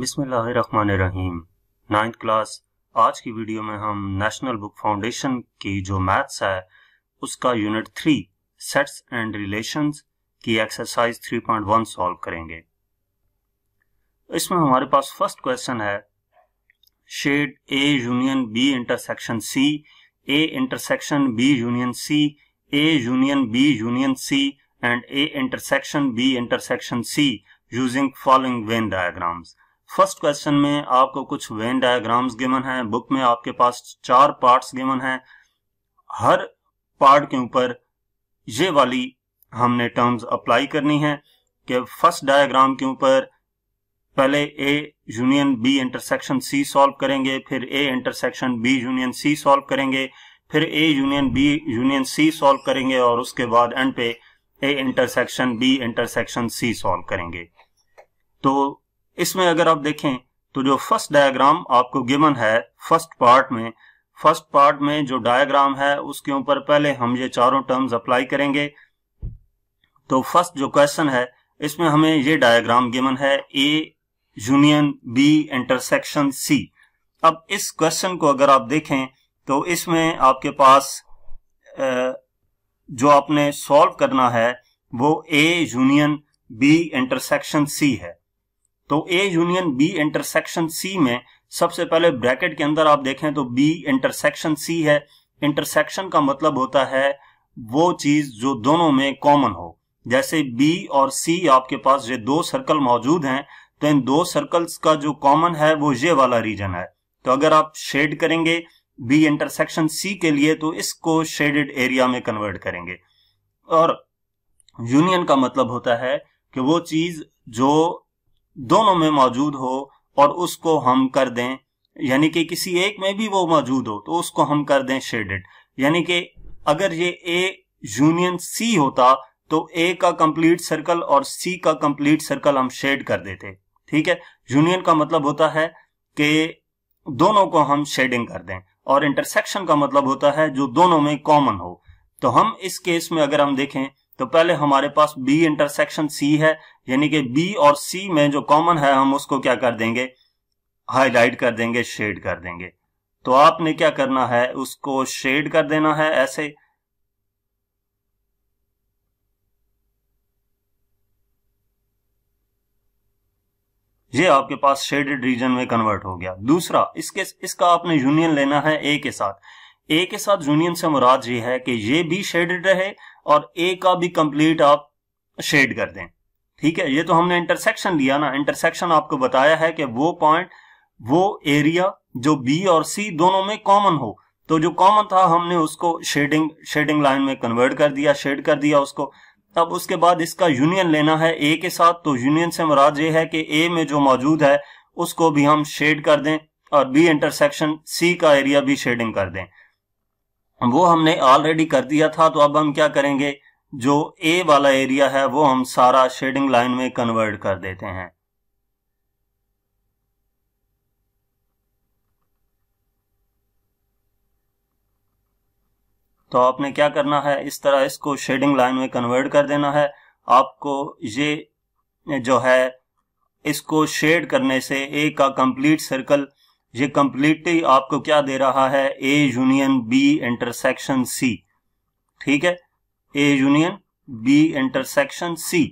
बिस्मिल्लाहिर्रहमानिर्रहीम ninth class आज की वीडियो में हम नेशनल बुक फाउंडेशन की जो मैथ्स है उसका unit three sets and relations की एक्सरसाइज 3.1 सॉल्व करेंगे इसमें हमारे पास फर्स्ट क्वेश्चन है shade A union B intersection C A intersection B union C A union B union C and A intersection B intersection C using following Venn diagrams first question में आपको कुछ Venn diagrams given है book में आपके पास चार parts given है हर part के ऊपर ये वाली हमने टर्म्स अप्लाई करनी है कि फर्स्ट डायग्राम के ऊपर पहले A union B intersection C solve करेंगे फिर A intersection B union C solve करेंगे फिर A union B union C solve करेंगे और उसके बाद एंड पे A intersection B intersection C solve करेंगे तो इसमें अगर आप देखें तो जो फर्स्ट डायग्राम आपको गिवन है फर्स्ट पार्ट में फर्स्ट पार्ट में जो डायग्राम है उसके ऊपर पहले हम ये चारों टर्म्स अप्लाई करेंगे तो फर्स्ट जो क्वेश्चन है इसमें हमें ये डायग्राम गिवन है A union B intersection C अब इस क्वेश्चन को अगर आप देखें तो इसमें आपके पास जो आपने सॉल्व करना है वो A union B intersection C है तो A union B intersection C में सबसे पहले ब्रैकेट के अंदर आप देखें तो बी इंटरसेक्शन सी है इंटरसेक्शन का मतलब होता है वो चीज जो दोनों में कॉमन हो जैसे बी और सी आपके पास ये दो सर्कल मौजूद हैं तो इन दो सर्कल्स का जो कॉमन है वो ये वाला रीजन है तो अगर आप शेड करेंगे बी इंटरसेक्शन सी के लिए तो इसको शेडेड एरिया में कन्वर्ट करेंगे और यूनियन का मतलब होता है कि वो चीज जो दोनों में मौजूद हो और उसको हम कर दें यानी कि किसी एक में भी वो मौजूद हो तो उसको हम कर दें शेडेड यानी कि अगर ये ए यूनियन सी होता तो ए का कंप्लीट सर्कल और सी का कंप्लीट सर्कल हम शेड कर देते ठीक है यूनियन का मतलब होता है कि दोनों को हम शेडिंग कर दें और इंटरसेक्शन का मतलब होता है जो दोनों में कॉमन हो तो हम इस केस में अगर हम देखें तो पहले हमारे पास B इंटरसेक्शन C है यानी कि B और C में जो कॉमन है हम उसको क्या कर देंगे हाईलाइट कर देंगे शेड कर देंगे तो आपने क्या करना है उसको शेड कर देना है ऐसे ये आपके पास शेडेड रीजन में कन्वर्ट हो गया दूसरा इसके इसका आपने यूनियन लेना है ए के साथ ए के साथ यूनियन से मुराद ये है कि ये भी शेडेड रहे और ए का भी कंप्लीट आप शेड कर दें ठीक है ये तो हमने इंटरसेक्शन लिया ना इंटरसेक्शन आपको बताया है कि वो पॉइंट वो एरिया जो बी और सी दोनों में कॉमन हो तो जो कॉमन था हमने उसको शेडिंग शेडिंग लाइन में कन्वर्ट कर दिया शेड कर दिया उसको अब उसके बाद इसका यूनियन लेना है ए के साथ तो यूनियन से मुराद ये है कि ए में जो मौजूद है उसको भी हम शेड कर दें और बी इंटरसेक्शन सी का एरिया भी शेडिंग कर दें वो हमने ऑलरेडी कर दिया था तो अब हम क्या करेंगे जो ए वाला एरिया है वो हम सारा शेडिंग लाइन में कन्वर्ट कर देते हैं तो आपने क्या करना है इस तरह इसको शेडिंग लाइन में कन्वर्ट कर देना है आपको ये जो है इसको शेड करने से ए का कंप्लीट सर्कल ये कंप्लीटली आपको क्या दे रहा है A union B intersection C ठीक है A union B intersection C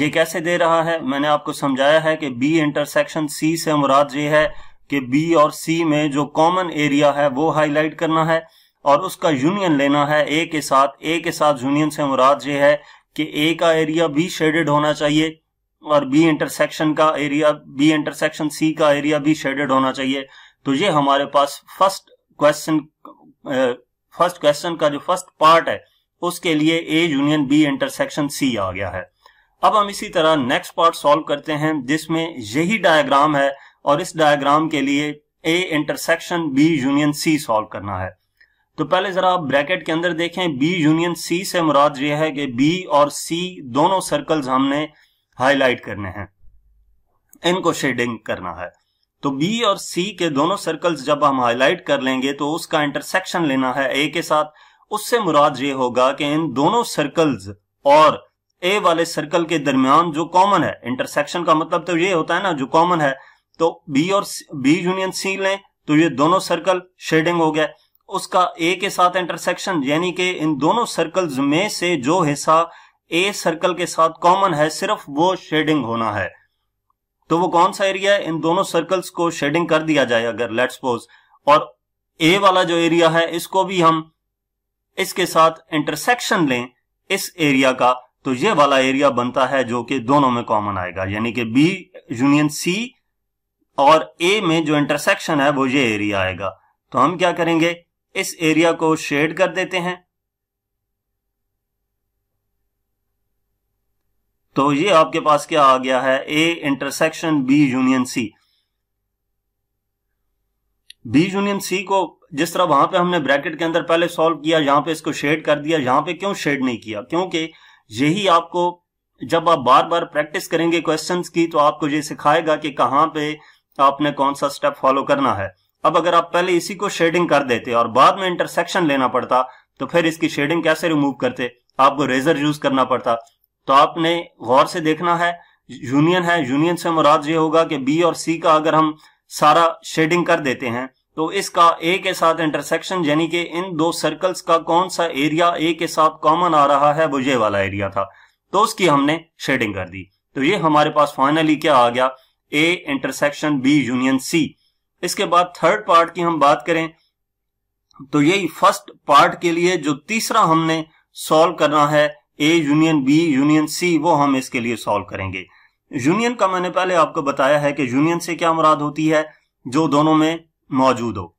ये कैसे दे रहा है मैंने आपको समझाया है कि बी इंटरसेक्शन सी से मुराद ये है कि बी और सी में जो कॉमन एरिया है वो हाईलाइट करना है और उसका यूनियन लेना है ए के साथ ए के साथ यूनियन से मुराद ये है कि ए का एरिया भी शेडेड होना चाहिए और बी इंटरसेक्शन का एरिया बी इंटरसेक्शन सी का एरिया भी शेडेड होना चाहिए तो ये हमारे पास फर्स्ट क्वेश्चन फर्स्ट क्वेश्चन का जो फर्स्ट पार्ट है उसके लिए A union B intersection C आ गया है अब हम इसी तरह नेक्स्ट पार्ट सॉल्व करते हैं जिसमें यही डायग्राम है और इस डायग्राम के लिए A intersection B union C solve करना है तो पहले जरा आप ब्रैकेट के अंदर देखें बी यूनियन सी से मुराद यह है कि बी और सी दोनों सर्कल्स हमने हाईलाइट करने हैं इनको शेडिंग करना है तो बी और सी के दोनों सर्कल्स जब हम हाईलाइट कर लेंगे तो उसका इंटरसेक्शन लेना है ए के साथ उससे मुराद ये होगा कि इन दोनों सर्कल्स और ए वाले सर्कल के दरमियान जो कॉमन है इंटरसेक्शन का मतलब तो ये होता है ना जो कॉमन है तो बी और बी यूनियन सी लें तो ये दोनों सर्कल शेडिंग हो गया उसका ए के साथ इंटरसेक्शन यानी कि इन दोनों सर्कल्स में से जो हिस्सा ए सर्कल के साथ कॉमन है सिर्फ वो शेडिंग होना है तो वो कौन सा एरिया है इन दोनों सर्कल्स को शेडिंग कर दिया जाए अगर लेट सपोज और ए वाला जो एरिया है इसको भी हम इसके साथ इंटरसेक्शन लें इस एरिया का तो ये वाला एरिया बनता है जो कि दोनों में कॉमन आएगा यानी कि बी यूनियन सी और ए में जो इंटरसेक्शन है वो ये एरिया आएगा तो हम क्या करेंगे इस एरिया को शेड कर देते हैं तो ये आपके पास क्या आ गया है A intersection B union C B union C को जिस तरह वहां पे हमने ब्रैकेट के अंदर पहले सॉल्व किया यहां पे इसको शेड कर दिया यहां पे क्यों शेड नहीं किया क्योंकि यही आपको जब आप बार बार प्रैक्टिस करेंगे क्वेश्चन की तो आपको ये सिखाएगा कि कहां पे आपने कौन सा स्टेप फॉलो करना है अब अगर आप पहले इसी को शेडिंग कर देते और बाद में इंटरसेक्शन लेना पड़ता तो फिर इसकी शेडिंग कैसे रिमूव करते आपको रेजर यूज करना पड़ता तो आपने गौर से देखना है यूनियन है यूनियन से मुराद ये होगा कि बी और सी का अगर हम सारा शेडिंग कर देते हैं तो इसका ए के साथ इंटरसेक्शन यानी कि इन दो सर्कल्स का कौन सा एरिया ए के साथ कॉमन आ रहा है वो ये वाला एरिया था तो उसकी हमने शेडिंग कर दी तो ये हमारे पास फाइनली क्या आ गया A intersection B union C इसके बाद थर्ड पार्ट की हम बात करें तो यही फर्स्ट पार्ट के लिए जो तीसरा हमने सॉल्व करना है A union B union C वो हम इसके लिए सॉल्व करेंगे यूनियन का मैंने पहले आपको बताया है कि यूनियन से क्या मुराद होती है जो दोनों में मौजूद हो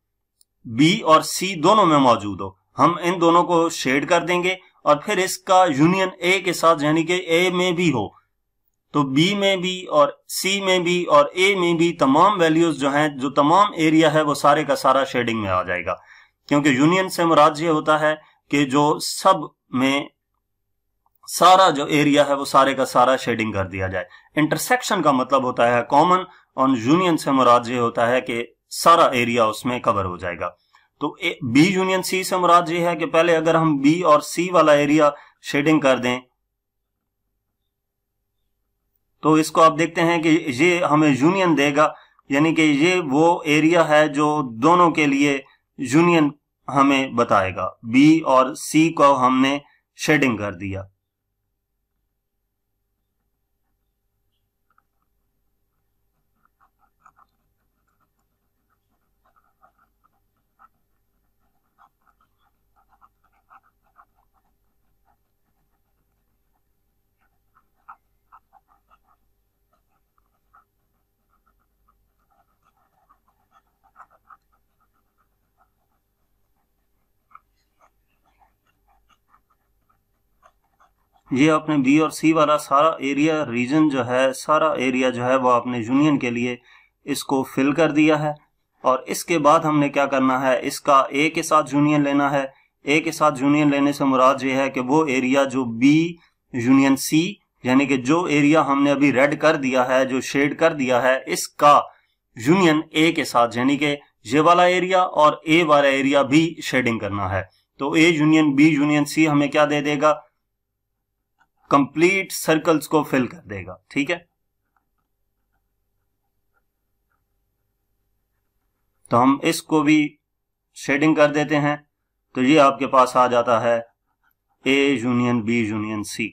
बी और सी दोनों में मौजूद हो हम इन दोनों को शेड कर देंगे और फिर इसका यूनियन ए के साथ यानी कि ए में भी हो तो बी में भी और सी में भी और ए में भी तमाम वैल्यूज जो हैं जो तमाम एरिया है वो सारे का सारा शेडिंग में आ जाएगा क्योंकि यूनियन से मुराद ये होता है कि जो सब में सारा जो एरिया है वो सारे का सारा शेडिंग कर दिया जाए इंटरसेक्शन का मतलब होता है कॉमन और यूनियन से मुराद ये होता है कि सारा एरिया उसमें कवर हो जाएगा तो ए, बी यूनियन सी से मुराद ये है कि पहले अगर हम बी और सी वाला एरिया शेडिंग कर दें तो इसको आप देखते हैं कि ये हमें यूनियन देगा यानी कि ये वो एरिया है जो दोनों के लिए यूनियन हमें बताएगा बी और सी को हमने शेडिंग कर दिया ये आपने बी और सी वाला सारा एरिया रीजन जो है सारा एरिया जो है वो आपने यूनियन के लिए इसको फिल कर दिया है और इसके बाद हमने क्या करना है इसका ए के साथ यूनियन लेना है ए के साथ यूनियन लेने से मुराद ये है कि वो एरिया जो बी यूनियन सी यानी कि जो एरिया हमने अभी रेड कर दिया है जो शेड कर दिया है इसका यूनियन ए के साथ यानी कि ये वाला एरिया और ए वाला एरिया भी शेडिंग करना है तो A union B union C हमें क्या दे देगा कंप्लीट सर्कल्स को फिल कर देगा ठीक है तो हम इसको भी शेडिंग कर देते हैं तो ये आपके पास आ जाता है A union B union C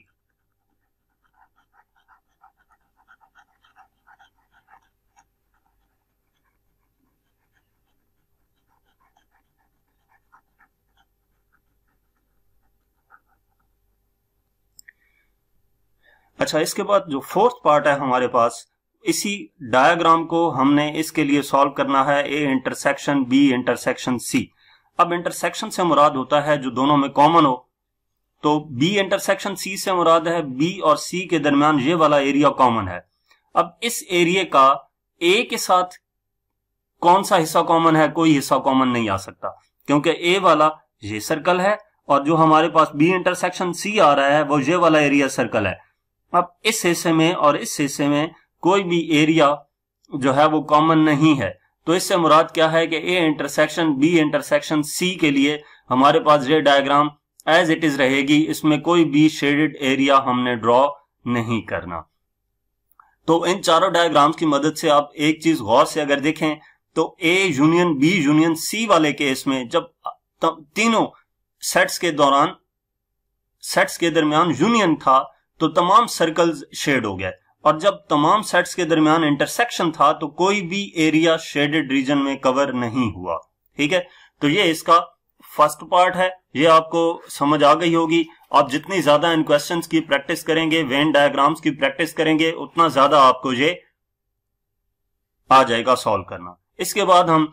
अच्छा इसके बाद जो फोर्थ पार्ट है हमारे पास इसी डायग्राम को हमने इसके लिए सॉल्व करना है A intersection B intersection C अब इंटरसेक्शन से मुराद होता है जो दोनों में कॉमन हो तो बी इंटरसेक्शन सी से मुराद है बी और सी के दरमियान ये वाला एरिया कॉमन है अब इस एरिया का ए के साथ कौन सा हिस्सा कॉमन है कोई हिस्सा कॉमन नहीं आ सकता क्योंकि ए वाला ये सर्कल है और जो हमारे पास बी इंटरसेक्शन सी आ रहा है वो ये वाला एरिया सर्कल है अब इस हिस्से में और इस हिस्से में कोई भी एरिया जो है वो कॉमन नहीं है तो इससे मुराद क्या है कि A intersection B intersection C के लिए हमारे पास ये डायग्राम एज इट इज रहेगी इसमें कोई भी शेडेड एरिया हमने ड्रॉ नहीं करना तो इन चारों डायग्राम्स की मदद से आप एक चीज गौर से अगर देखें तो A union B union C वाले केस में जब तीनों सेट्स के दौरान सेट्स के दरमियान यूनियन था तो तमाम सर्कल्स शेड हो गया और जब तमाम सेट्स के दरमियान इंटरसेक्शन था तो कोई भी एरिया शेडेड रीजन में कवर नहीं हुआ ठीक है तो ये इसका फर्स्ट पार्ट है ये आपको समझ आ गई होगी आप जितनी ज्यादा इन क्वेश्चन की प्रैक्टिस करेंगे वेन डायग्राम्स की प्रैक्टिस करेंगे उतना ज्यादा आपको ये आ जाएगा सॉल्व करना इसके बाद हम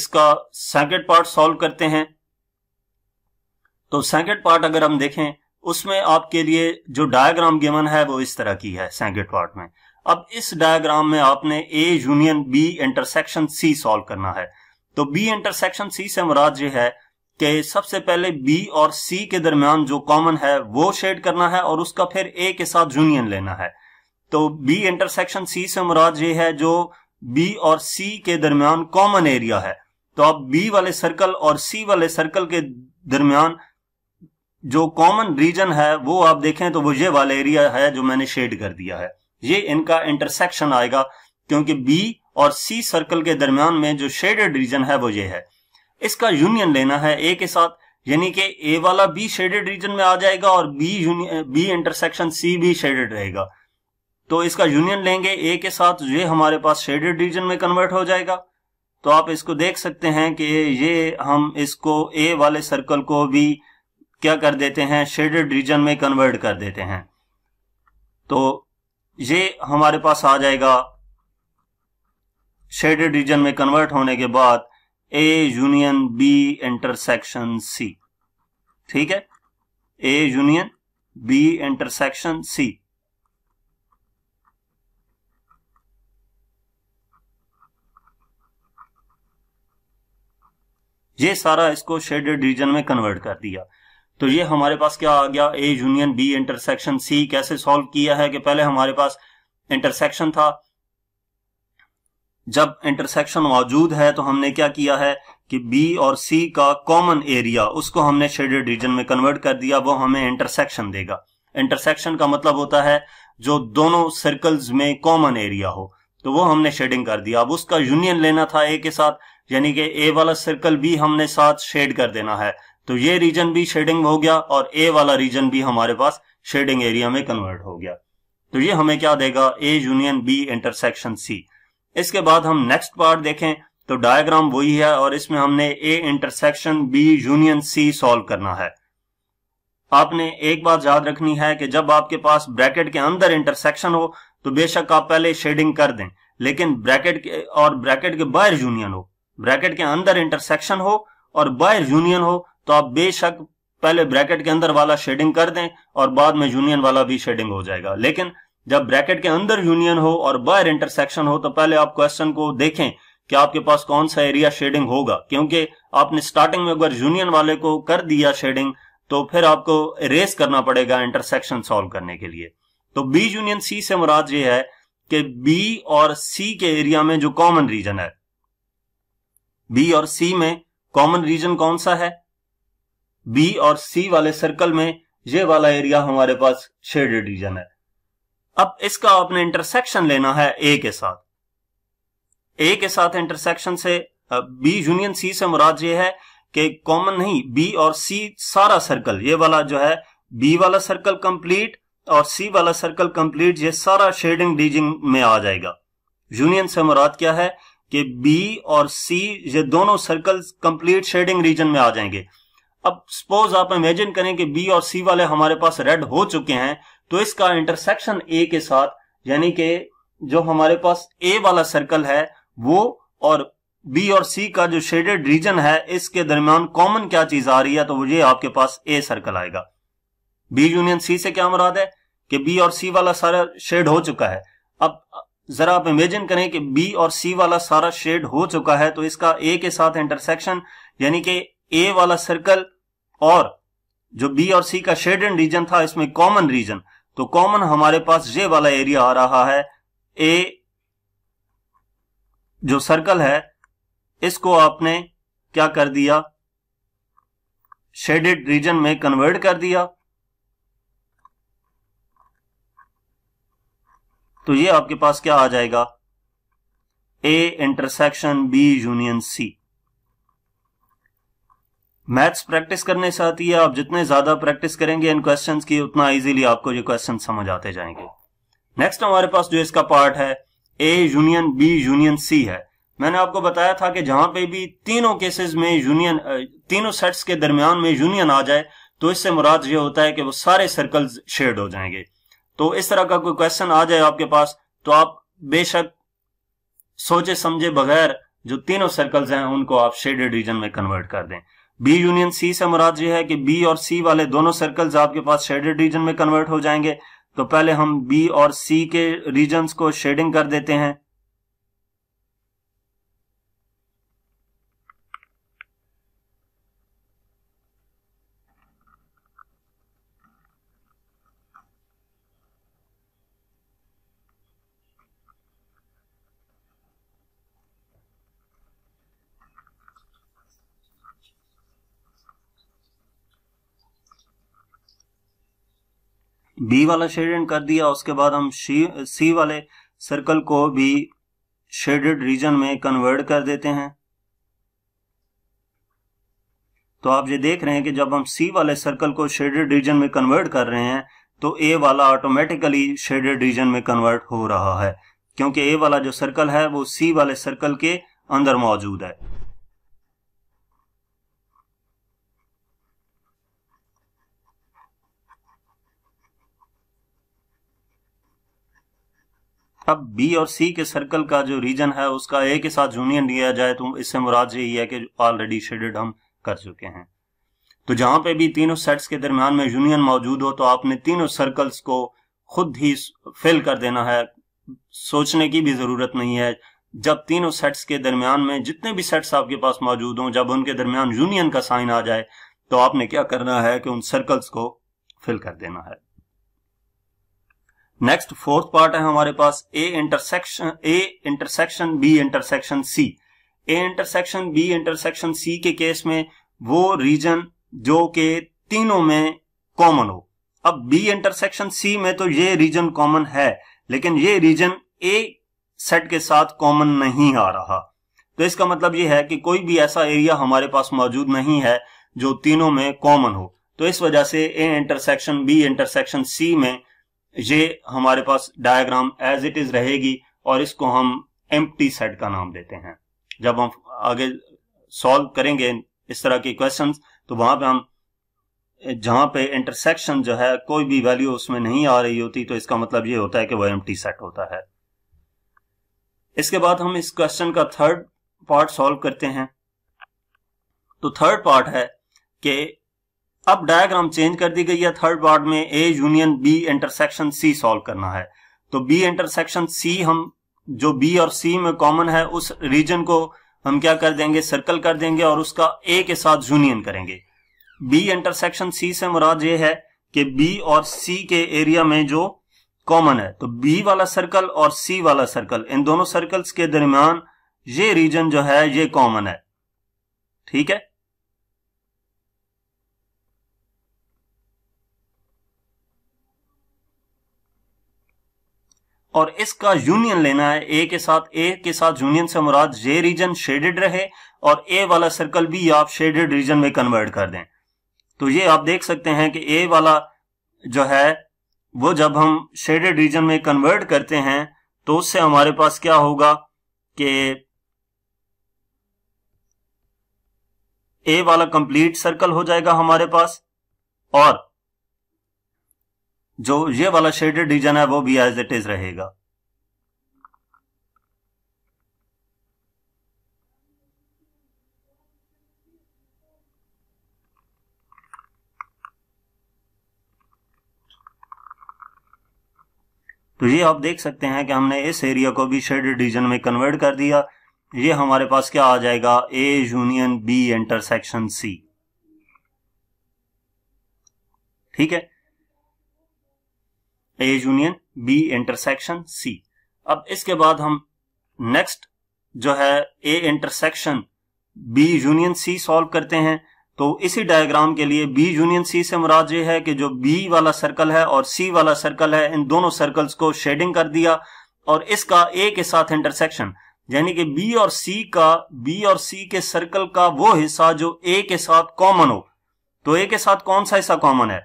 इसका सेकेंड पार्ट सॉल्व करते हैं तो सेकेंड पार्ट अगर हम देखें उसमें आपके लिए जो डायग्राम गिवन है वो इस तरह की है सेकेंड पार्ट में अब इस डायग्राम में आपने A union B intersection C solve करना है तो बी इंटरसेक्शन सी से मुराद ये है कि सबसे पहले बी और सी के दरमियान जो कॉमन है वो शेड करना है और उसका फिर ए के साथ यूनियन लेना है तो बी इंटरसेक्शन सी से मुराद ये है जो बी और सी के दरमियान कॉमन एरिया है तो आप बी वाले सर्कल और सी वाले सर्कल के दरमियान जो कॉमन रीजन है वो आप देखें तो वो ये वाला एरिया है जो मैंने शेड कर दिया है ये इनका इंटरसेक्शन आएगा क्योंकि बी और सी सर्कल के दरमियान में जो शेडेड रीजन है वो ये है इसका यूनियन लेना है ए के साथ यानी कि ए वाला बी शेडेड रीजन में आ जाएगा और B union B intersection C भी शेडेड रहेगा तो इसका यूनियन लेंगे ए के साथ ये हमारे पास शेडेड रीजन में कन्वर्ट हो जाएगा तो आप इसको देख सकते हैं कि ये हम इसको ए वाले सर्कल को भी क्या कर देते हैं शेडेड रीजन में कन्वर्ट कर देते हैं तो ये हमारे पास आ जाएगा शेडेड रीजन में कन्वर्ट होने के बाद A union B intersection C ठीक है A union B intersection C ये सारा इसको शेडेड रीजन में कन्वर्ट कर दिया तो ये हमारे पास क्या आ गया A union B intersection C कैसे सॉल्व किया है कि पहले हमारे पास इंटरसेक्शन था जब इंटरसेक्शन मौजूद है तो हमने क्या किया है कि बी और सी का कॉमन एरिया उसको हमने शेडेड रीजन में कन्वर्ट कर दिया वो हमें इंटरसेक्शन देगा इंटरसेक्शन का मतलब होता है जो दोनों सर्कल्स में कॉमन एरिया हो तो वो हमने शेडिंग कर दिया अब उसका यूनियन लेना था ए के साथ यानी कि ए वाला सर्कल भी हमने साथ शेड कर देना है तो ये रीजन भी शेडिंग हो गया और ए वाला रीजन भी हमारे पास शेडिंग एरिया में कन्वर्ट हो गया तो ये हमें क्या देगा A union B intersection C इसके बाद हम नेक्स्ट पार्ट देखें तो डायग्राम वही है और इसमें हमने A intersection B union C solve करना है आपने एक बात याद रखनी है कि जब आपके पास ब्रैकेट के अंदर इंटरसेक्शन हो तो बेशक आप पहले शेडिंग कर दें लेकिन ब्रैकेट के और ब्रैकेट के बाहर यूनियन हो ब्रैकेट के अंदर इंटरसेक्शन हो और बाहर यूनियन हो तो आप बेशक पहले ब्रैकेट के अंदर वाला शेडिंग कर दें और बाद में यूनियन वाला भी शेडिंग हो जाएगा लेकिन जब ब्रैकेट के अंदर यूनियन हो और बाहर इंटरसेक्शन हो तो पहले आप क्वेश्चन को देखें कि आपके पास कौन सा एरिया शेडिंग होगा क्योंकि आपने स्टार्टिंग में अगर यूनियन वाले को कर दिया शेडिंग तो फिर आपको रेस करना पड़ेगा इंटरसेक्शन सॉल्व करने के लिए तो बी यूनियन सी से मुराद ये है कि बी और सी के एरिया में जो कॉमन रीजन है बी और सी में कॉमन रीजन कौन सा है बी और सी वाले सर्कल में ये वाला एरिया हमारे पास शेडेड रीजन है अब इसका आपने इंटरसेक्शन लेना है ए के साथ ए के साथ इंटरसेक्शन से बी यूनियन सी से मुराद ये है कि कॉमन नहीं बी और सी सारा सर्कल ये वाला जो है बी वाला सर्कल कंप्लीट और सी वाला सर्कल कंप्लीट ये सारा शेडिंग डीजिंग में आ जाएगा यूनियन से मुराद क्या है कि बी और सी ये दोनों सर्कल कंप्लीट शेडिंग रीजन में आ जाएंगे अब सपोज आप इमेजिन करें कि बी और सी वाले हमारे पास रेड हो चुके हैं तो इसका इंटरसेक्शन ए के साथ यानी कि जो हमारे पास ए वाला सर्कल है वो और बी और सी का जो शेडेड रीजन है इसके दरमियान कॉमन क्या चीज आ रही है तो ये आपके पास ए सर्कल आएगा बी यूनियन सी से क्या मुराद है कि बी और सी वाला सारा शेड हो चुका है अब जरा आप इमेजिन करें कि बी और सी वाला सारा शेड हो चुका है तो इसका ए के साथ इंटरसेक्शन यानी कि ए वाला सर्कल और जो बी और सी का शेडेड रीजन था इसमें कॉमन रीजन तो कॉमन हमारे पास ये वाला एरिया आ रहा है ए जो सर्कल है इसको आपने क्या कर दिया शेडेड रीजन में कन्वर्ट कर दिया तो ये आपके पास क्या आ जाएगा A intersection B union C maths practice करने से आती है आप जितने ज्यादा प्रैक्टिस करेंगे इन क्वेश्चन की उतना इजीली आपको ये क्वेश्चन समझ आते जाएंगे नेक्स्ट हमारे पास जो इसका पार्ट है A union B union C है मैंने आपको बताया था कि जहां पे भी तीनों केसेस में यूनियन तीनों सेट्स के दरमियान में यूनियन आ जाए तो इससे मुराद ये होता है कि वो सारे सर्कल्स शेड हो जाएंगे तो इस तरह का कोई क्वेश्चन आ जाए आपके पास तो आप बेशक सोचे समझे बगैर जो तीनों सर्कल्स हैं उनको आप शेडेड रीजन में कन्वर्ट कर दें बी यूनियन सी से मुराद ये है कि बी और सी वाले दोनों सर्कल्स आपके पास शेडेड रीजन में कन्वर्ट हो जाएंगे तो पहले हम बी और सी के रीजन को शेडिंग कर देते हैं बी वाला शेडेड कर दिया उसके बाद हम सी वाले सर्कल को भी शेडेड रीजन में कन्वर्ट कर देते हैं तो आप ये देख रहे हैं कि जब हम सी वाले सर्कल को शेडेड रीजन में कन्वर्ट कर रहे हैं तो ए वाला ऑटोमेटिकली शेडेड रीजन में कन्वर्ट हो रहा है क्योंकि ए वाला जो सर्कल है वो सी वाले सर्कल के अंदर मौजूद है अब बी और सी के सर्कल का जो रीजन है उसका ए के साथ यूनियन लिया जाए तो इससे मुराद यही है कि ऑलरेडी शेडेड हम कर चुके हैं तो जहां पे भी तीनों सेट्स के दरमियान में यूनियन मौजूद हो तो आपने तीनों सर्कल्स को खुद ही फिल कर देना है सोचने की भी जरूरत नहीं है जब तीनों सेट्स के दरमियान में जितने भी सेट्स आपके पास मौजूद हों जब उनके दरमियान यूनियन का साइन आ जाए तो आपने क्या करना है कि उन सर्कल्स को फिल कर देना है नेक्स्ट फोर्थ पार्ट है हमारे पास A intersection A intersection B intersection C A intersection B intersection C के केस में वो रीजन जो के तीनों में कॉमन हो अब बी इंटरसेक्शन सी में तो ये रीजन कॉमन है लेकिन ये रीजन ए सेट के साथ कॉमन नहीं आ रहा तो इसका मतलब ये है कि कोई भी ऐसा एरिया हमारे पास मौजूद नहीं है जो तीनों में कॉमन हो तो इस वजह से A intersection B intersection C में ये हमारे पास डायग्राम एज इट इज रहेगी और इसको हम एम सेट का नाम देते हैं जब हम आगे सॉल्व करेंगे इस तरह के क्वेश्चन तो वहां पे हम जहां पे इंटरसेक्शन जो है कोई भी वैल्यू उसमें नहीं आ रही होती तो इसका मतलब ये होता है कि वह एम सेट होता है इसके बाद हम इस क्वेश्चन का थर्ड पार्ट सॉल्व करते हैं तो थर्ड पार्ट है कि अब डायग्राम चेंज कर दी गई है थर्ड वार्ड में A union B intersection C solve करना है तो बी इंटरसेक्शन सी हम जो बी और सी में कॉमन है उस रीजन को हम क्या कर देंगे सर्कल कर देंगे और उसका ए के साथ यूनियन करेंगे बी इंटरसेक्शन सी से मुराद ये है कि बी और सी के एरिया में जो कॉमन है तो बी वाला सर्कल और सी वाला सर्कल इन दोनों सर्कल्स के दरमियान ये रीजन जो है ये कॉमन है ठीक है और इसका यूनियन लेना है ए के साथ ए के साथ यूनियन से मुराद ये रीजन शेडेड रहे और ए वाला सर्कल भी आप शेडेड रीजन में कन्वर्ट कर दें तो ये आप देख सकते हैं कि ए वाला जो है वो जब हम शेडेड रीजन में कन्वर्ट करते हैं तो उससे हमारे पास क्या होगा कि ए वाला कंप्लीट सर्कल हो जाएगा हमारे पास और जो ये वाला शेडेड रीजन है वो भी एज इट इज रहेगा तो ये आप देख सकते हैं कि हमने इस एरिया को भी शेडेड रीजन में कन्वर्ट कर दिया ये हमारे पास क्या आ जाएगा A union B intersection C ठीक है A union B intersection C अब इसके बाद हम नेक्स्ट जो है A intersection B union C solve करते हैं तो इसी डायग्राम के लिए बी यूनियन सी से मुराद ये है कि जो बी वाला सर्कल है और सी वाला सर्कल है इन दोनों सर्कल्स को शेडिंग कर दिया और इसका ए के साथ इंटरसेक्शन यानी कि बी और सी का बी और सी के सर्कल का वो हिस्सा जो ए के साथ कॉमन हो तो ए के साथ कौन सा हिस्सा कॉमन है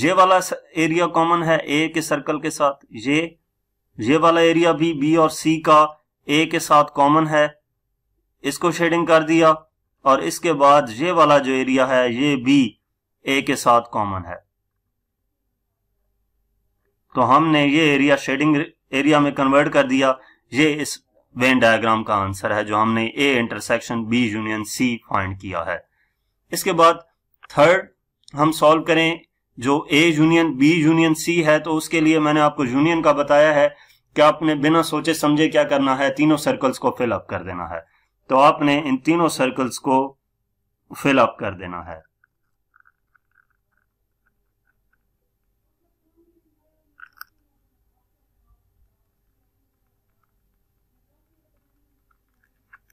ये वाला एरिया कॉमन है ए के सर्कल के साथ ये ये वाला एरिया भी बी और सी का ए के साथ कॉमन है इसको शेडिंग कर दिया और इसके बाद ये वाला जो एरिया है ये बी ए के साथ कॉमन है तो हमने ये एरिया शेडिंग एरिया में कन्वर्ट कर दिया ये इस वेन डायग्राम का आंसर है जो हमने A intersection B union C find किया है इसके बाद थर्ड हम सॉल्व करें जो A union B union C है तो उसके लिए मैंने आपको यूनियन का बताया है कि आपने बिना सोचे समझे क्या करना है तीनों सर्कल्स को फिल अप कर देना है तो आपने इन तीनों सर्कल्स को फिल अप कर देना है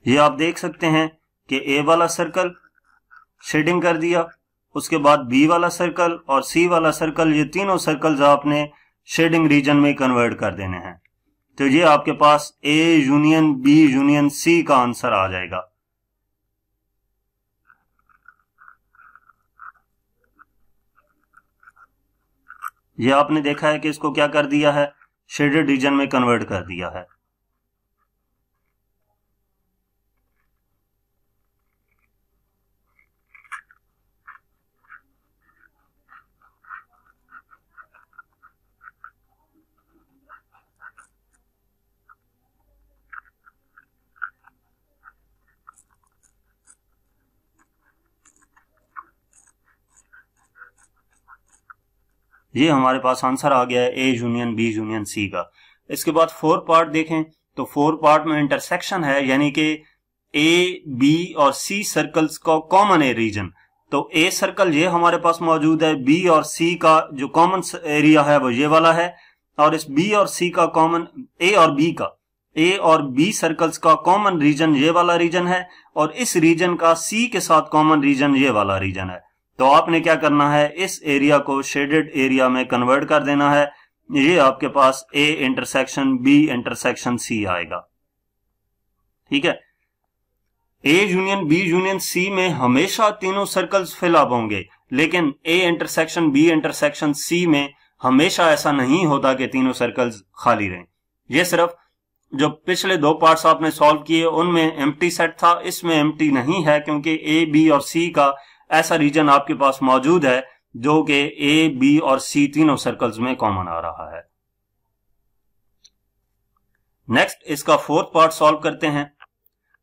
ये आप देख सकते हैं कि ए वाला सर्कल शेडिंग कर दिया उसके बाद बी वाला सर्कल और सी वाला सर्कल ये तीनों सर्कल्स आपने शेडिंग रीजन में कन्वर्ट कर देने हैं तो ये आपके पास A union B union C का आंसर आ जाएगा ये आपने देखा है कि इसको क्या कर दिया है शेडेड रीजन में कन्वर्ट कर दिया है ये हमारे पास आंसर आ गया है A union B union C का इसके बाद फोर पार्ट देखें तो फोर पार्ट में इंटरसेक्शन है यानी कि ए बी और सी सर्कल्स का कॉमन है रीजन तो ए सर्कल ये हमारे पास मौजूद है बी और सी का जो कॉमन एरिया है वो ये वाला है और इस बी और सी का कॉमन ए और बी का ए और बी सर्कल्स का कॉमन रीजन ये वाला रीजन है और इस रीजन का सी के साथ कॉमन रीजन ये वाला रीजन है तो आपने क्या करना है इस एरिया को शेडेड एरिया में कन्वर्ट कर देना है ये आपके पास A intersection B intersection C आएगा ठीक है A union B union C में हमेशा तीनों सर्कल्स फिलअप होंगे लेकिन A intersection B intersection C में हमेशा ऐसा नहीं होता कि तीनों सर्कल्स खाली रहें ये सिर्फ जो पिछले दो पार्ट्स आपने सॉल्व किए उनमें एम्प्टी सेट था इसमें एम्प्टी नहीं है क्योंकि ए बी और सी का ऐसा रीजन आपके पास मौजूद है जो कि ए बी और सी तीनों सर्कल्स में कॉमन आ रहा है नेक्स्ट इसका फोर्थ पार्ट सॉल्व करते हैं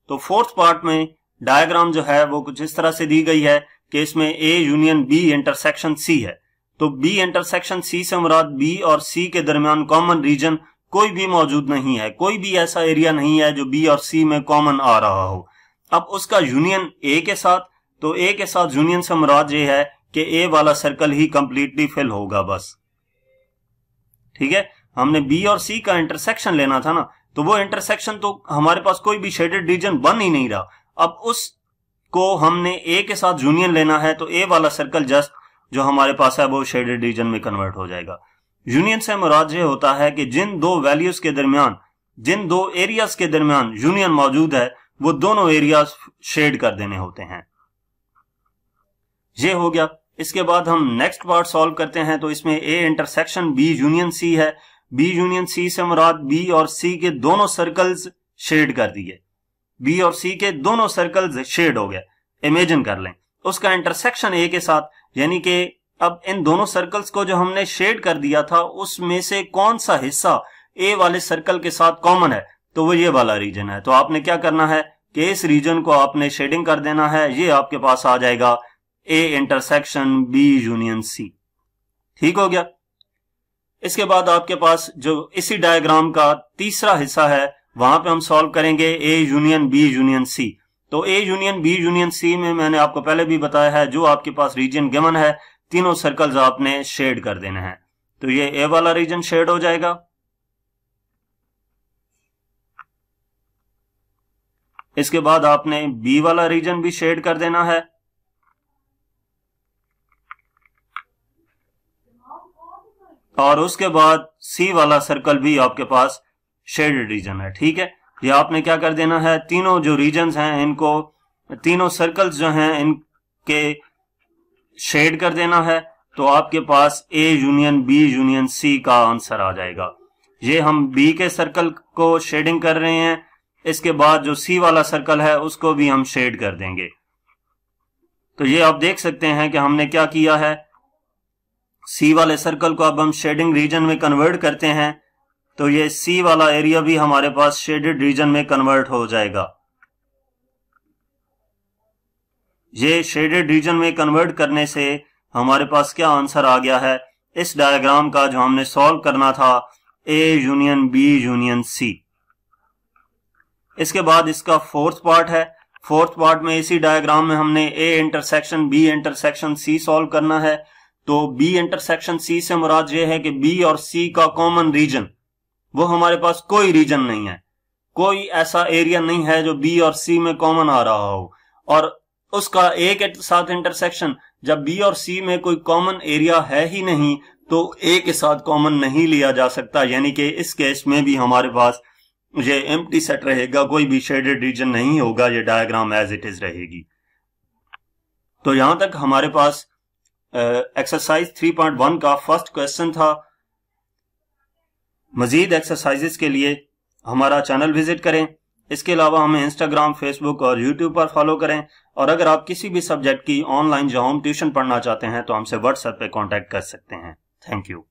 तो फोर्थ पार्ट में डायग्राम जो है वो कुछ इस तरह से दी गई है कि इसमें A union B intersection C है तो बी इंटरसेक्शन सी से मुराद बी और सी के दरमियान कॉमन रीजन कोई भी मौजूद नहीं है कोई भी ऐसा एरिया नहीं है जो बी और सी में कॉमन आ रहा हो अब उसका यूनियन ए के साथ तो ए के साथ यूनियन से मुराद ये है कि ए वाला सर्कल ही कंप्लीटली फिल होगा बस ठीक है हमने बी और सी का इंटरसेक्शन लेना था ना तो वो इंटरसेक्शन तो हमारे पास कोई भी शेडेड रीजन बन ही नहीं रहा अब उस को हमने ए के साथ यूनियन लेना है तो ए वाला सर्कल जस्ट जो हमारे पास है वो शेडेड रीजन में कन्वर्ट हो जाएगा यूनियन से मुराद ये होता है कि जिन दो वैल्यूज के दरमियान जिन दो एरियाज के दरमियान यूनियन मौजूद है वो दोनों एरियाज शेड कर देने होते हैं ये हो गया इसके बाद हम नेक्स्ट पार्ट सॉल्व करते हैं तो इसमें A intersection B union C है बी यूनियन सी से मुराद बी और सी के दोनों सर्कल्स शेड कर दिए बी और सी के दोनों सर्कल्स शेड हो गए इमेजिन कर लें उसका इंटरसेक्शन ए के साथ यानी कि अब इन दोनों सर्कल्स को जो हमने शेड कर दिया था उसमें से कौन सा हिस्सा ए वाले सर्कल के साथ कॉमन है तो वो ये वाला रीजन है तो आपने क्या करना है कि इस रीजन को आपने शेडिंग कर देना है ये आपके पास आ जाएगा A intersection B union C ठीक हो गया इसके बाद आपके पास जो इसी डायग्राम का तीसरा हिस्सा है वहां पे हम सॉल्व करेंगे A union B union C तो A union B union C में मैंने आपको पहले भी बताया है जो आपके पास रीजन गिवन है तीनों सर्कल्स आपने शेड कर देने हैं तो ये ए वाला रीजन शेड हो जाएगा इसके बाद आपने बी वाला रीजन भी शेड कर देना है और उसके बाद सी वाला सर्कल भी आपके पास शेडेड रीजन है ठीक है ये आपने क्या कर देना है तीनों जो रीजन हैं इनको तीनों सर्कल्स जो हैं इनके शेड कर देना है तो आपके पास A union B union C का आंसर आ जाएगा ये हम बी के सर्कल को शेडिंग कर रहे हैं इसके बाद जो सी वाला सर्कल है उसको भी हम शेड कर देंगे तो ये आप देख सकते हैं कि हमने क्या किया है सी वाले सर्कल को अब हम शेडिंग रीजन में कन्वर्ट करते हैं तो ये सी वाला एरिया भी हमारे पास शेडेड रीजन में कन्वर्ट हो जाएगा ये शेडेड रीजन में कन्वर्ट करने से हमारे पास क्या आंसर आ गया है इस डायग्राम का जो हमने सॉल्व करना था A union B union C इसके बाद इसका फोर्थ पार्ट है फोर्थ पार्ट में इसी डायग्राम में हमने A intersection B intersection C solve करना है तो बी इंटरसेक्शन सी से मुराद ये है कि बी और सी का कॉमन रीजन वो हमारे पास कोई रीजन नहीं है कोई ऐसा एरिया नहीं है जो बी और सी में कॉमन आ रहा हो और उसका ए के साथ इंटरसेक्शन जब बी और सी में कोई कॉमन एरिया है ही नहीं तो ए के साथ कॉमन नहीं लिया जा सकता यानी कि इस केस में भी हमारे पास ये एम सेट रहेगा कोई भी शेडेड रीजन नहीं होगा ये डायग्राम एज इट इज रहेगी तो यहां तक हमारे पास एक्सरसाइज uh, 3.1 का फर्स्ट क्वेश्चन था मजीद एक्सरसाइजेस के लिए हमारा चैनल विजिट करें इसके अलावा हमें इंस्टाग्राम फेसबुक और यूट्यूब पर फॉलो करें और अगर आप किसी भी सब्जेक्ट की ऑनलाइन जो होम ट्यूशन पढ़ना चाहते हैं तो हमसे व्हाट्सएप पे कांटेक्ट कर सकते हैं थैंक यू